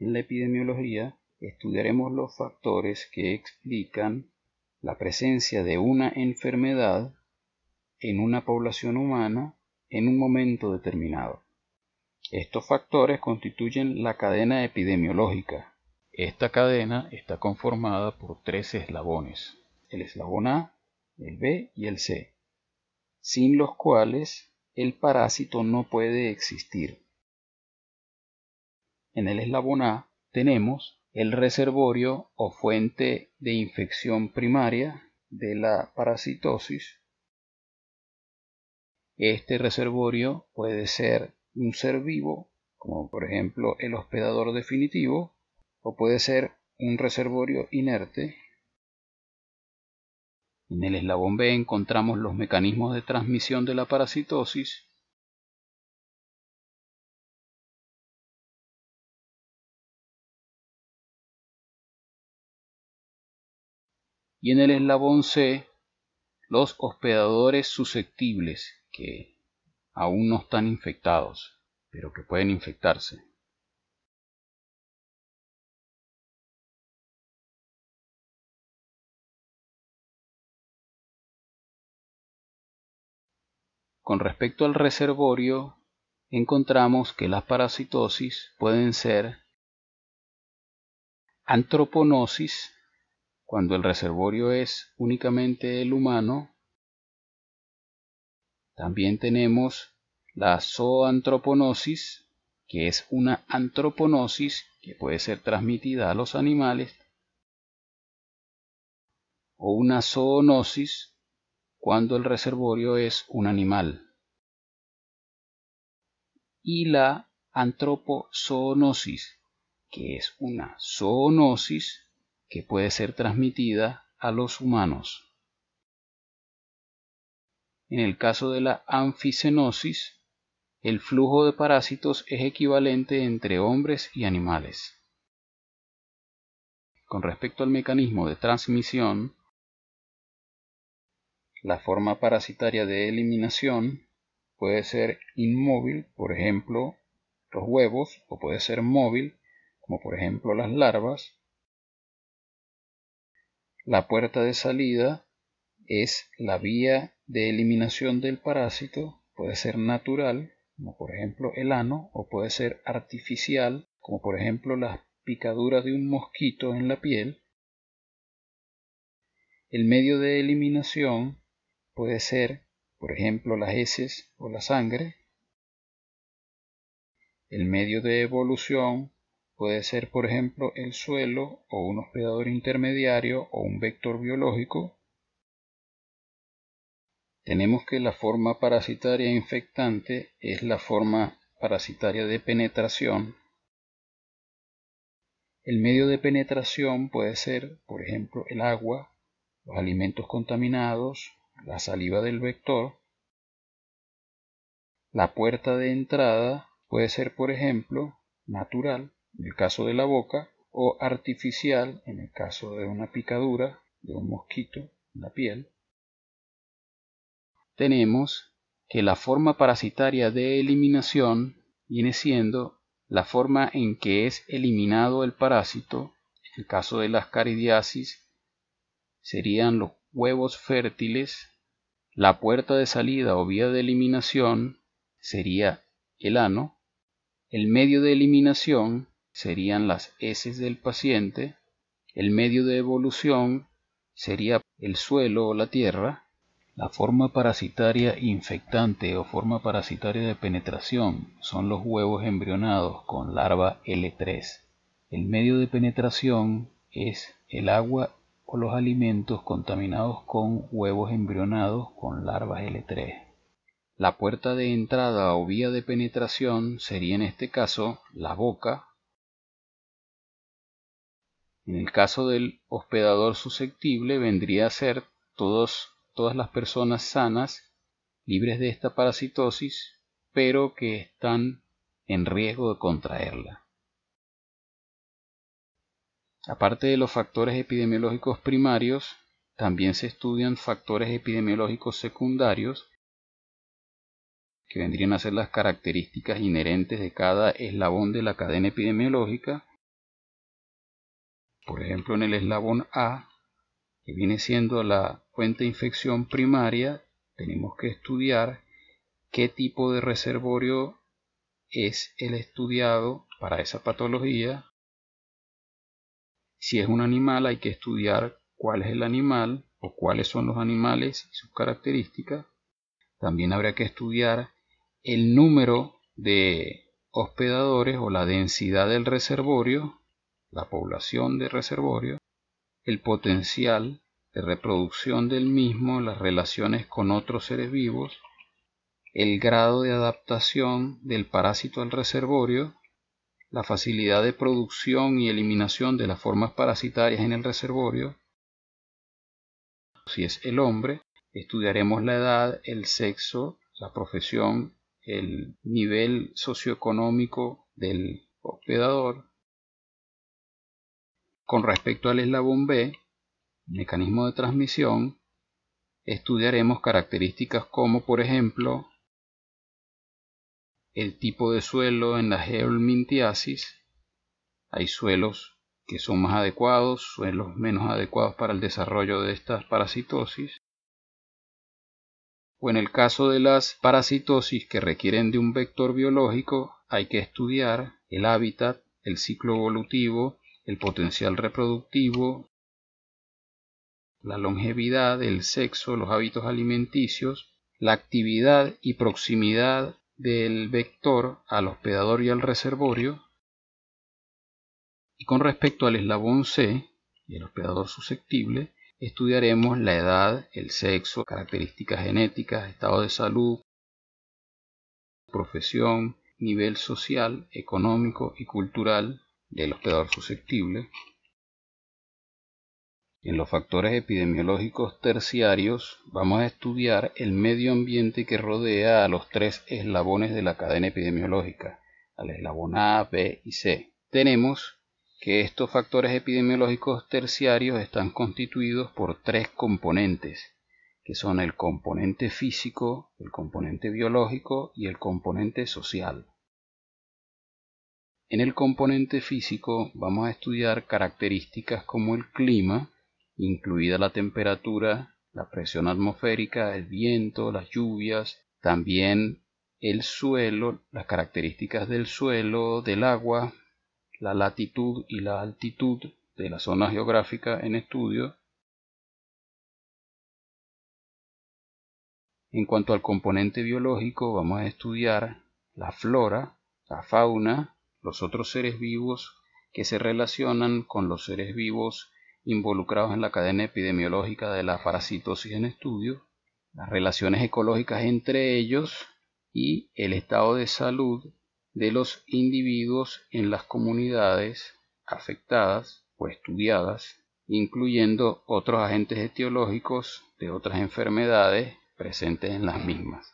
En la epidemiología estudiaremos los factores que explican la presencia de una enfermedad en una población humana en un momento determinado. Estos factores constituyen la cadena epidemiológica. Esta cadena está conformada por tres eslabones, el eslabón A, el B y el C, sin los cuales el parásito no puede existir en el eslabón A tenemos el reservorio o fuente de infección primaria de la parasitosis. Este reservorio puede ser un ser vivo, como por ejemplo el hospedador definitivo, o puede ser un reservorio inerte. En el eslabón B encontramos los mecanismos de transmisión de la parasitosis y en el eslabón C los hospedadores susceptibles que aún no están infectados, pero que pueden infectarse. Con respecto al reservorio, encontramos que las parasitosis pueden ser antroponosis cuando el reservorio es únicamente el humano, también tenemos la zoantroponosis, que es una antroponosis que puede ser transmitida a los animales, o una zoonosis cuando el reservorio es un animal. Y la antropozoonosis, que es una zoonosis que puede ser transmitida a los humanos. En el caso de la anfisenosis, el flujo de parásitos es equivalente entre hombres y animales. Con respecto al mecanismo de transmisión, la forma parasitaria de eliminación puede ser inmóvil, por ejemplo, los huevos, o puede ser móvil, como por ejemplo las larvas, la puerta de salida es la vía de eliminación del parásito, puede ser natural, como por ejemplo el ano, o puede ser artificial, como por ejemplo las picaduras de un mosquito en la piel. El medio de eliminación puede ser, por ejemplo, las heces o la sangre. El medio de evolución Puede ser, por ejemplo, el suelo o un hospedador intermediario o un vector biológico. Tenemos que la forma parasitaria infectante es la forma parasitaria de penetración. El medio de penetración puede ser, por ejemplo, el agua, los alimentos contaminados, la saliva del vector. La puerta de entrada puede ser, por ejemplo, natural, en el caso de la boca, o artificial en el caso de una picadura de un mosquito en la piel, tenemos que la forma parasitaria de eliminación viene siendo la forma en que es eliminado el parásito, en el caso de la caridiasis, serían los huevos fértiles, la puerta de salida o vía de eliminación sería el ano, el medio de eliminación serían las heces del paciente, el medio de evolución sería el suelo o la tierra, la forma parasitaria infectante o forma parasitaria de penetración son los huevos embrionados con larva L3. El medio de penetración es el agua o los alimentos contaminados con huevos embrionados con larvas L3. La puerta de entrada o vía de penetración sería en este caso la boca en el caso del hospedador susceptible vendría a ser todos, todas las personas sanas, libres de esta parasitosis, pero que están en riesgo de contraerla. Aparte de los factores epidemiológicos primarios, también se estudian factores epidemiológicos secundarios, que vendrían a ser las características inherentes de cada eslabón de la cadena epidemiológica, por ejemplo en el eslabón A, que viene siendo la fuente de infección primaria, tenemos que estudiar qué tipo de reservorio es el estudiado para esa patología. Si es un animal hay que estudiar cuál es el animal o cuáles son los animales y sus características. También habrá que estudiar el número de hospedadores o la densidad del reservorio la población del reservorio, el potencial de reproducción del mismo, las relaciones con otros seres vivos, el grado de adaptación del parásito al reservorio, la facilidad de producción y eliminación de las formas parasitarias en el reservorio. Si es el hombre, estudiaremos la edad, el sexo, la profesión, el nivel socioeconómico del hospedador, con respecto al eslabón B, mecanismo de transmisión, estudiaremos características como, por ejemplo, el tipo de suelo en la geolmintiasis. Hay suelos que son más adecuados, suelos menos adecuados para el desarrollo de estas parasitosis. O en el caso de las parasitosis que requieren de un vector biológico, hay que estudiar el hábitat, el ciclo evolutivo el potencial reproductivo, la longevidad, el sexo, los hábitos alimenticios, la actividad y proximidad del vector al hospedador y al reservorio. Y con respecto al eslabón C y el hospedador susceptible, estudiaremos la edad, el sexo, características genéticas, estado de salud, profesión, nivel social, económico y cultural del hospedador susceptible, en los factores epidemiológicos terciarios vamos a estudiar el medio ambiente que rodea a los tres eslabones de la cadena epidemiológica, al eslabón A, B y C. Tenemos que estos factores epidemiológicos terciarios están constituidos por tres componentes, que son el componente físico, el componente biológico y el componente social. En el componente físico vamos a estudiar características como el clima, incluida la temperatura, la presión atmosférica, el viento, las lluvias, también el suelo, las características del suelo, del agua, la latitud y la altitud de la zona geográfica en estudio. En cuanto al componente biológico, vamos a estudiar la flora, la fauna, los otros seres vivos que se relacionan con los seres vivos involucrados en la cadena epidemiológica de la parasitosis en estudio, las relaciones ecológicas entre ellos y el estado de salud de los individuos en las comunidades afectadas o estudiadas, incluyendo otros agentes etiológicos de otras enfermedades presentes en las mismas.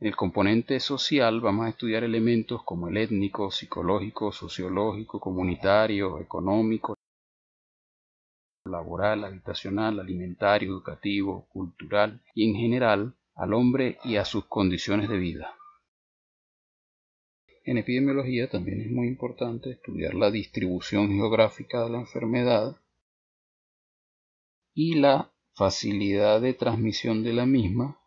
En el componente social vamos a estudiar elementos como el étnico, psicológico, sociológico, comunitario, económico, laboral, habitacional, alimentario, educativo, cultural y en general al hombre y a sus condiciones de vida. En epidemiología también es muy importante estudiar la distribución geográfica de la enfermedad y la facilidad de transmisión de la misma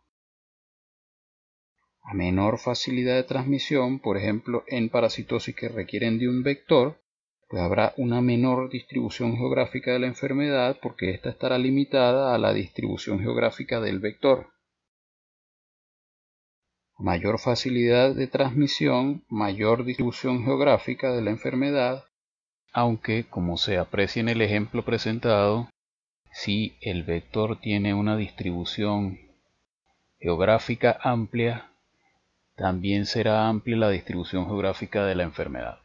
a menor facilidad de transmisión, por ejemplo, en parasitosis que requieren de un vector, pues habrá una menor distribución geográfica de la enfermedad porque ésta estará limitada a la distribución geográfica del vector. Mayor facilidad de transmisión, mayor distribución geográfica de la enfermedad, aunque, como se aprecia en el ejemplo presentado, si el vector tiene una distribución geográfica amplia, también será amplia la distribución geográfica de la enfermedad.